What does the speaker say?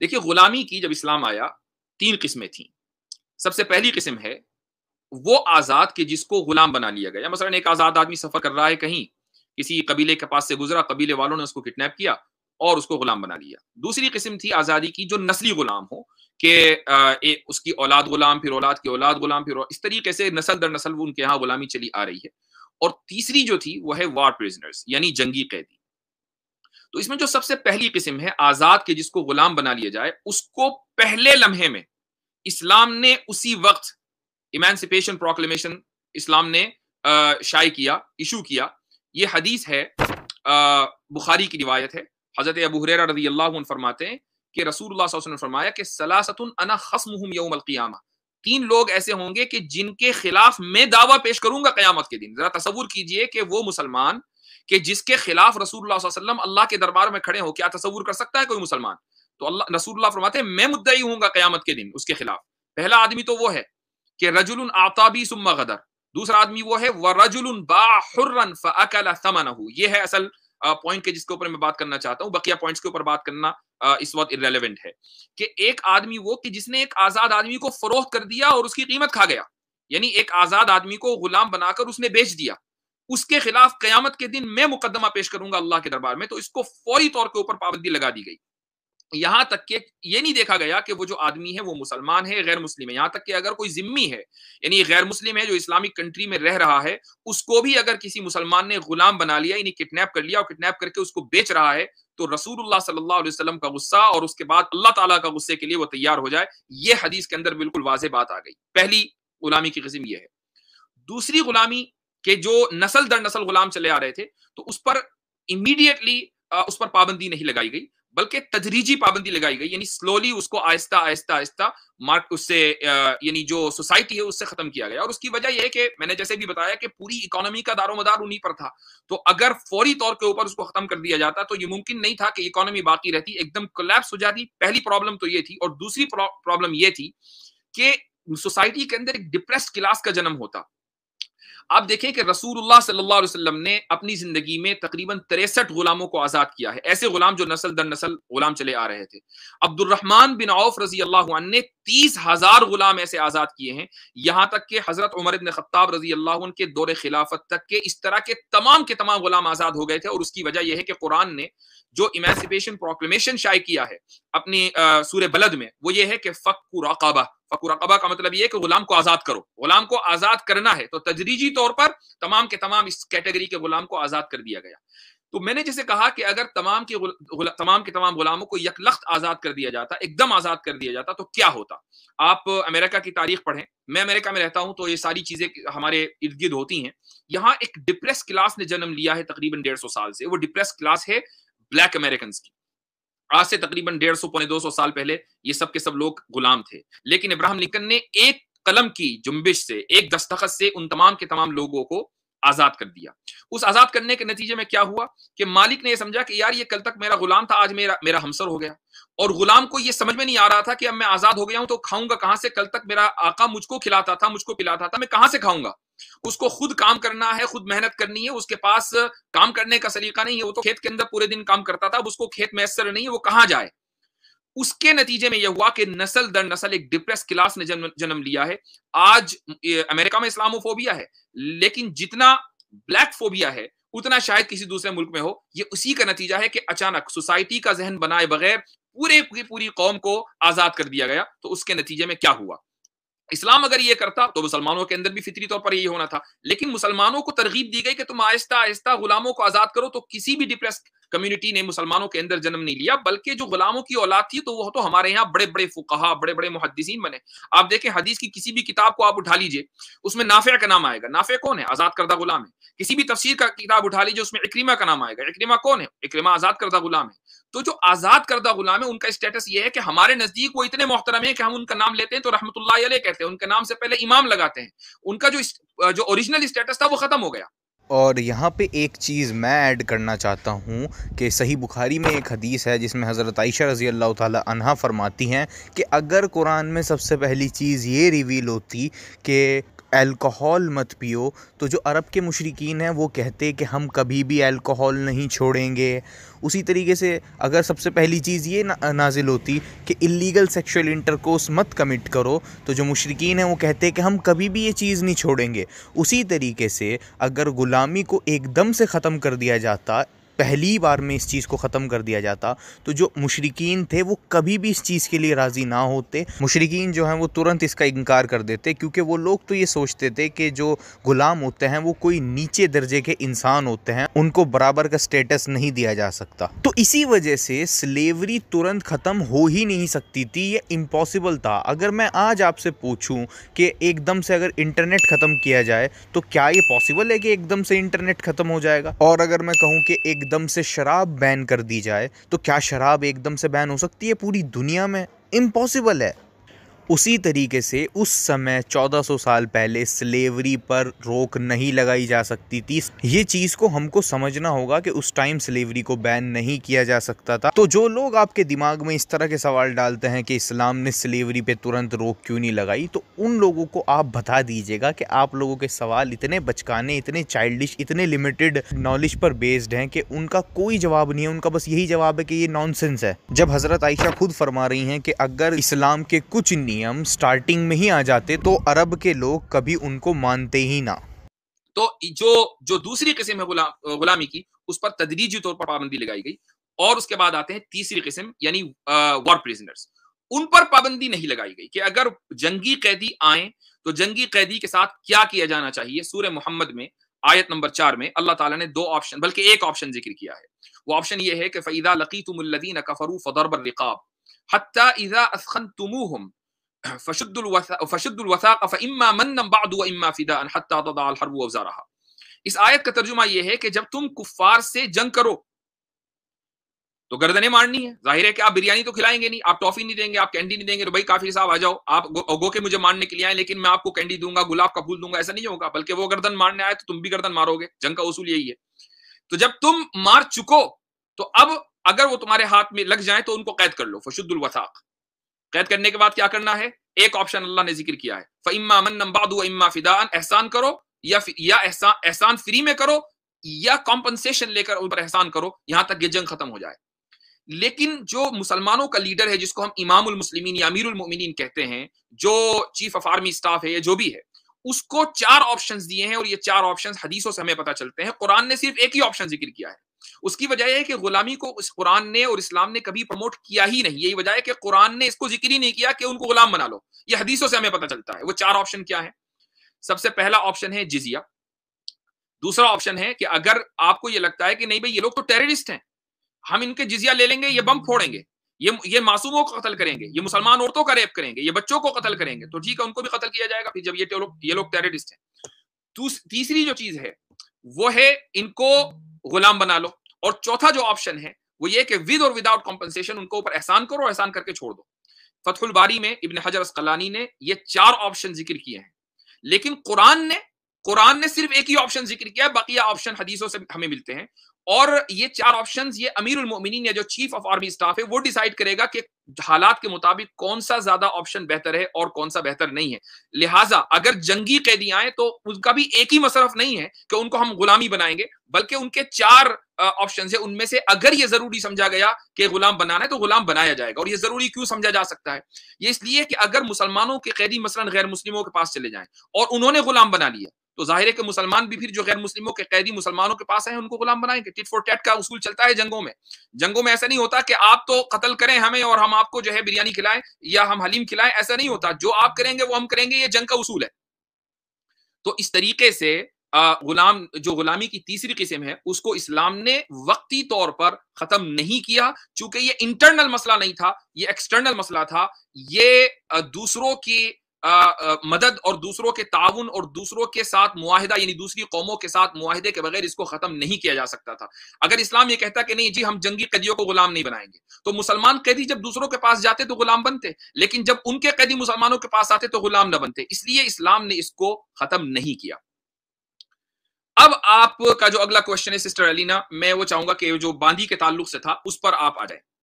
देखिए गुलामी की जब इस्लाम आया तीन किस्में थी सबसे पहली किस्म है वो आज़ाद के जिसको गुलाम बना लिया गया मसलन एक आज़ाद आदमी सफ़र कर रहा है कहीं किसी कबीले के पास से गुजरा कबीले वालों ने उसको किडनैप किया और उसको गुलाम बना लिया दूसरी किस्म थी आज़ादी की जो नस्ली गुलाम हो कि उसकी औलाद गुलाम फिर औलाद की औलाद गुलाम फिर इस तरीके से नस्ल दर नस्ल उनके यहाँ गुलामी चली आ रही है और तीसरी जो थी वह है वार प्रिजनर्स यानी जंगी कैदी तो इसमें जो सबसे पहली किस्म है आजाद के जिसको गुलाम बना लिया जाए उसको पहले लम्हे में इस्लाम ने उसी वक्त इमेंसिपेशन प्रोक्लेमेशन इस्लाम ने शाये किया इशू किया ये हदीस है बुखारी की रिवायत है हज़रत अबू हुरैरा रजी अल्लाह फरमाते हैं कि रसूल ने फरमाया कि सलासतुन अना खस्मुहुम यौमल तीन लोग ऐसे होंगे कि जिनके खिलाफ मैं दावा पेश करूंगा कयामत के दिन जरा तस्वुर कीजिए कि वो मुसलमान कि जिसके खिलाफ रसूल वसल्लम अल्लाह के दरबार में खड़े हो क्या तस्वूर कर सकता है कोई मुसलमान तो अल्लाह रसूल फरमाते हैं मैं मुद्दई हूंगा क्यामत के दिन उसके खिलाफ पहला आदमी तो वो है कि रजुल आताबी सुम्मा गदर दूसरा आदमी वो है व रजुल बाहु ये है असल पॉइंट के जिसके ऊपर मैं बात करना चाहता हूँ बकिया पॉइंट्स के ऊपर बात करना इस वक्त इरेलीवेंट है कि एक आदमी वो कि जिसने एक आजाद आदमी को फरोख्त कर दिया और उसकी कीमत खा गया यानी एक आजाद आदमी को गुलाम बनाकर उसने बेच दिया उसके खिलाफ कयामत के दिन मैं मुकदमा पेश करूंगा अल्लाह के दरबार में तो इसको फौरी तौर के ऊपर पाबंदी लगा दी गई यहां तक कि ये नहीं देखा गया कि वो जो आदमी है वो मुसलमान है गैर मुस्लिम है यहां तक कि अगर कोई जिम्मी है यानी गैर मुस्लिम है जो इस्लामिक कंट्री में रह रहा है उसको भी अगर किसी मुसलमान ने गुलाम बना लिया यानी किडनैप कर लिया और किडनैप करके उसको बेच रहा है तो रसूलुल्लाह सल्लल्लाहु अलैहि वसल्लम का गुस्सा और उसके बाद अल्लाह ताला का गुस्से के लिए वो तैयार हो जाए ये हदीस के अंदर बिल्कुल वाज बात आ गई पहली गुलामी की किस्म यह है दूसरी गुलामी कि जो नस्ल दर नस्ल गुलाम चले आ रहे थे तो उस पर इमीडिएटली उस पर पाबंदी नहीं लगाई गई बल्कि तजरीजी पाबंदी लगाई गई यानी स्लोली उसको आहिस्ता आहिस्ता आहिस्ता मार्क उससे यानी जो सोसाइटी है उससे खत्म किया गया और उसकी वजह यह है कि मैंने जैसे भी बताया कि पूरी इकोनॉमी का दारोमदार उन्हीं पर था तो अगर फौरी तौर के ऊपर उसको खत्म कर दिया जाता तो ये मुमकिन नहीं था कि इकोनॉमी बाकी रहती एकदम कोलैप्स हो जाती पहली प्रॉब्लम तो ये थी और दूसरी प्रॉब्लम ये थी कि सोसाइटी के अंदर एक डिप्रेस क्लास का जन्म होता आप देखें कि रसूलुल्लाह सल्लल्लाहु अलैहि वसल्लम ने अपनी जिंदगी में तकरीबन तिरसठ गुलामों को आजाद किया है ऐसे गुलाम जो नस्ल दर नस्ल गुलाम चले आ रहे थे अब्दुलरहमान बिन औफ रजी अल्लाह ने तीस हजार गुलाम ऐसे आजाद किए हैं यहाँ तक कि हजरत उमर इबन खत्ताब रजी अल्लाह के दौर खिलाफत तक के इस तरह के तमाम के तमाम गुलाम आजाद हो गए थे और उसकी वजह यह है कि कुरान ने जो इमेसिपेशन प्रोक्लेमेशन शाय किया है अपनी सूर्य बलद में वो ये है कि फ़क् रकाबा फकूरकबा का मतलब ये कि गुलाम को आजाद करो गुलाम को आजाद करना है तो तजरीजी तौर पर तमाम के तमाम इस कैटेगरी के गुलाम को आजाद कर दिया गया तो मैंने जैसे कहा कि अगर तमाम के तमाम के तमाम गुलामों को यकलख्त आजाद कर दिया जाता एकदम आजाद कर दिया जाता तो क्या होता आप अमेरिका की तारीख पढ़ें मैं अमेरिका में रहता हूं तो ये सारी चीजें हमारे इर्द गिर्द होती हैं यहाँ एक डिप्रेस क्लास ने जन्म लिया है तकरीबन डेढ़ सौ साल से वो डिप्रेस क्लास है ब्लैक अमेरिकन की आज से तकरीबन डेढ़ सौ पौने दो सौ साल पहले ये सब के सब लोग गुलाम थे लेकिन इब्राहिम लिंकन ने एक कलम की जुम्बिश से एक दस्तखत से उन तमाम के तमाम लोगों को आजाद कर दिया उस आजाद करने के नतीजे में क्या हुआ कि मालिक ने यह समझा कि यार ये कल तक मेरा गुलाम था आज मेरा मेरा हमसर हो गया और गुलाम को ये समझ में नहीं आ रहा था कि अब मैं आजाद हो गया हूं तो खाऊंगा कहां से कल तक मेरा आका मुझको खिलाता था मुझको पिलाता था मैं कहां से खाऊंगा उसको खुद काम करना है खुद मेहनत करनी है उसके पास काम करने का सलीका नहीं है वो तो खेत के अंदर पूरे दिन काम करता था अब उसको खेत मैसर नहीं है वो कहां जाए उसके नतीजे में यह हुआ कि नस्ल दर नस्ल एक डिप्रेस क्लास ने जन्म जन्म लिया है आज अमेरिका में इस्लामोफोबिया है लेकिन जितना ब्लैक फोबिया है उतना शायद किसी दूसरे मुल्क में हो ये उसी का नतीजा है कि अचानक सोसाइटी का जहन बनाए बगैर पूरे पूरी, पूरी कौम को आजाद कर दिया गया तो उसके नतीजे में क्या हुआ इस्लाम अगर ये करता तो मुसलमानों के अंदर भी फितरी तौर पर यही होना था लेकिन मुसलमानों को तरगीब दी गई कि तुम आहिस्ता आहिस्ता गुलामों को आजाद करो तो किसी भी डिप्रेस कम्युनिटी ने मुसलमानों के अंदर जन्म नहीं लिया बल्कि जो गुलामों की औलाद थी तो वो तो हमारे यहाँ बड़े बड़े फुकाहा बड़े बड़े मुहदसिन बने आप देखें हदीस की किसी भी किताब को आप उठा लीजिए उसमें नाफिया का नाम आएगा नाफिया कौन है आजाद करदा गुलाम है किसी भी तफसीर का किताब उठा लीजिए उसमें इक्रीमा का नाम आएगा इक्रीमा कौन है इक्रीमा आजाद करदा गुलाम है तो जो आजाद करदा गुलाम है उनका स्टेटस ये है कि हमारे नजदीक वो इतने मोहतरम है कि हम उनका नाम लेते हैं तो रहमत कहते हैं उनके नाम से पहले इमाम लगाते हैं उनका जो जो ओरिजिनल स्टेटस था वो खत्म हो गया और यहाँ पे एक चीज़ मैं ऐड करना चाहता हूँ कि सही बुखारी में एक हदीस है जिसमें हज़रत आयशा रज़ी अल्लाह तहा फ़रमाती हैं कि अगर कुरान में सबसे पहली चीज़ ये रिवील होती कि अल्कोहल मत पियो तो जो अरब के मशरकिन हैं वो कहते कि हम कभी भी अल्कोहल नहीं छोड़ेंगे उसी तरीके से अगर सबसे पहली चीज़ ये ना, नाजिल होती कि इलीगल सेक्शुअल इंटरकोर्स मत कमिट करो तो जो मशरकिन हैं वो कहते कि हम कभी भी ये चीज़ नहीं छोड़ेंगे उसी तरीके से अगर ग़ुलामी को एकदम से ख़त्म कर दिया जाता पहली बार में इस चीज़ को ख़त्म कर दिया जाता तो जो मुशरकिन थे वो कभी भी इस चीज़ के लिए राज़ी ना होते मुशरकिन जो हैं वो तुरंत इसका इनकार कर देते क्योंकि वो लोग तो ये सोचते थे कि जो ग़ुलाम होते हैं वो कोई नीचे दर्जे के इंसान होते हैं उनको बराबर का स्टेटस नहीं दिया जा सकता तो इसी वजह से स्लेवरी तुरंत ख़त्म हो ही नहीं सकती थी ये इम्पॉसिबल था अगर मैं आज आपसे पूछूँ कि एकदम से अगर इंटरनेट ख़त्म किया जाए तो क्या ये पॉसिबल है कि एकदम से इंटरनेट ख़त्म हो जाएगा और अगर मैं कहूँ कि एक एकदम से शराब बैन कर दी जाए तो क्या शराब एकदम से बैन हो सकती है पूरी दुनिया में इम्पॉसिबल है उसी तरीके से उस समय 1400 साल पहले स्लेवरी पर रोक नहीं लगाई जा सकती थी ये चीज़ को हमको समझना होगा कि उस टाइम स्लेवरी को बैन नहीं किया जा सकता था तो जो लोग आपके दिमाग में इस तरह के सवाल डालते हैं कि इस्लाम ने स्लेवरी पे तुरंत रोक क्यों नहीं लगाई तो उन लोगों को आप बता दीजिएगा कि आप लोगों के सवाल इतने बचकाने इतने चाइल्डिश इतने लिमिटेड नॉलेज पर बेस्ड हैं कि उनका कोई जवाब नहीं है उनका बस यही जवाब है कि ये नॉनसेंस है जब हज़रत आयशा खुद फरमा रही हैं कि अगर इस्लाम के कुछ नियम स्टार्टिंग में ही आ जाते तो अरब के लोग कभी उनको मानते ही ना तो जो जो दूसरी किस्म है गुला, गुलामी की उस पर तदरीजी तौर पर पाबंदी लगाई गई और उसके बाद आते हैं तीसरी किस्म यानी वॉर प्रिजनर्स उन पर पाबंदी नहीं लगाई गई कि अगर जंगी कैदी आए तो जंगी कैदी के साथ क्या किया जाना चाहिए सूर्य मोहम्मद में आयत नंबर चार में अल्लाह ताला ने दो ऑप्शन बल्कि एक ऑप्शन जिक्र किया है वो ऑप्शन ये है कि फ़ैदा लकी तुम्लिन कफरू फ़दरबर रिकाब हत्या इज़ा असखन तुमुहम فشدوا الوثاق فشدوا الوثاق فإما منن بعد وإما फिदान حتى تضع الحرب أوزارها इस आयत का तर्जुमा यह है कि जब तुम कुफार से जंग करो तो गर्दनें मारनी है जाहिर है कि आप बिरयानी तो खिलाएंगे नहीं आप टॉफी नहीं देंगे आप कैंडी नहीं देंगे तो भाई काफिर साहब आ जाओ आप गो, गो के मुझे मारने के लिए आए लेकिन मैं आपको कैंडी दूंगा गुलाब का फूल दूंगा ऐसा नहीं होगा बल्कि वो गर्दन मारने आए तो तुम भी गर्दन मारोगे जंग का उसूल यही है तो जब तुम मार चुको तो अब अगर वो तुम्हारे हाथ में लग जाए तो उनको कैद कर लो फशुद्दुल वसाक कैद करने के बाद क्या करना है एक ऑप्शन अल्लाह ने जिक्र किया है फइम्मा मन बादू इम्मा फिदान एहसान करो या या एहसान एहसान फ्री में करो या कॉम्पनसेशन लेकर उन पर एहसान करो यहां तक ये जंग खत्म हो जाए लेकिन जो मुसलमानों का लीडर है जिसको हम इमामुल मुस्लिमीन या अमीरुल मोमिनीन कहते हैं जो चीफ ऑफ आर्मी स्टाफ है या जो भी है उसको चार ऑप्शन दिए हैं और ये चार ऑप्शन हदीसों से हमें पता चलते हैं कुरान ने सिर्फ एक ही ऑप्शन जिक्र किया है उसकी वजह यह है कि गुलामी को इस कुरान ने और इस्लाम ने कभी प्रमोट किया ही नहीं यही वजह है कि कुरान ने इसको जिक्र ही नहीं किया कि उनको गुलाम बना लो ये हदीसों से हमें पता चलता है वो चार ऑप्शन क्या है सबसे पहला ऑप्शन है जिजिया दूसरा ऑप्शन है कि अगर आपको ये लगता है कि नहीं भाई ये लोग तो टेररिस्ट हैं हम इनके जिजिया ले लेंगे ये बम हम्म। फोड़ेंगे ये ये मासूमों को कत्ल करेंगे ये मुसलमान औरतों का रेप करेंगे ये बच्चों को कत्ल करेंगे तो ठीक है उनको भी कत्ल किया जाएगा फिर जब ये ये लोग टेररिस्ट हैं तीसरी जो चीज है वो है इनको गुलाम बना लो और चौथा जो ऑप्शन है वो ये कि विद और विदाउट कॉम्पनसेशन उनको ऊपर एहसान करो एहसान करके छोड़ दो फतहुल बारी में इबन हजर अस्कलानी ने ये चार ऑप्शन जिक्र किए हैं लेकिन कुरान ने कुरान ने सिर्फ एक ही ऑप्शन जिक्र किया बाकी ऑप्शन हदीसों से हमें मिलते हैं और ये चार ऑप्शन ये अमीर उलमोमिन या जो चीफ ऑफ आर्मी स्टाफ है वो डिसाइड करेगा कि हालात के मुताबिक कौन सा ज्यादा ऑप्शन बेहतर है और कौन सा बेहतर नहीं है लिहाजा अगर जंगी कैदी आए तो उनका भी एक ही मसरफ नहीं है कि उनको हम गुलामी बनाएंगे बल्कि उनके चार ऑप्शन है उनमें से अगर ये जरूरी समझा गया कि गुलाम बनाना है तो गुलाम बनाया जाएगा और ये जरूरी क्यों समझा जा सकता है ये इसलिए कि अगर मुसलमानों के कैदी मसलन गैर मुस्लिमों के पास चले जाएं और उन्होंने गुलाम बना लिया तो जाहिर है कि मुसलमान भी फिर जो गैर मुस्लिमों के कैदी मुसलमानों के पास आए उनको गुलाम बनाएंगे टिट फॉर टैट का उसूल चलता है जंगों में जंगों में ऐसा नहीं होता कि आप तो कत्ल करें हमें और हम आपको जो है बिरयानी खिलाएं या हम हलीम खिलाएं ऐसा नहीं होता जो आप करेंगे वो हम करेंगे ये जंग का उसूल है तो इस तरीके से गुलाम जो गुलामी की तीसरी किस्म है उसको इस्लाम ने वक्ती तौर पर खत्म नहीं किया चूंकि ये इंटरनल मसला नहीं था ये एक्सटर्नल मसला था ये दूसरों की आ, मदद और दूसरों के ताउन और दूसरों के साथ मुआहदा यानी दूसरी कौमों के साथ मुआहदे के बगैर इसको खत्म नहीं किया जा सकता था अगर इस्लाम ये कहता कि नहीं जी हम जंगी कैदियों को गुलाम नहीं बनाएंगे तो मुसलमान कैदी जब दूसरों के पास जाते तो गुलाम बनते लेकिन जब उनके कैदी मुसलमानों के पास आते तो गुलाम न बनते इसलिए इस्लाम ने इसको खत्म नहीं किया अब आपका जो अगला क्वेश्चन है सिस्टर अलीना मैं वो चाहूंगा कि जो बांदी के ताल्लुक से था उस पर आप आ जाए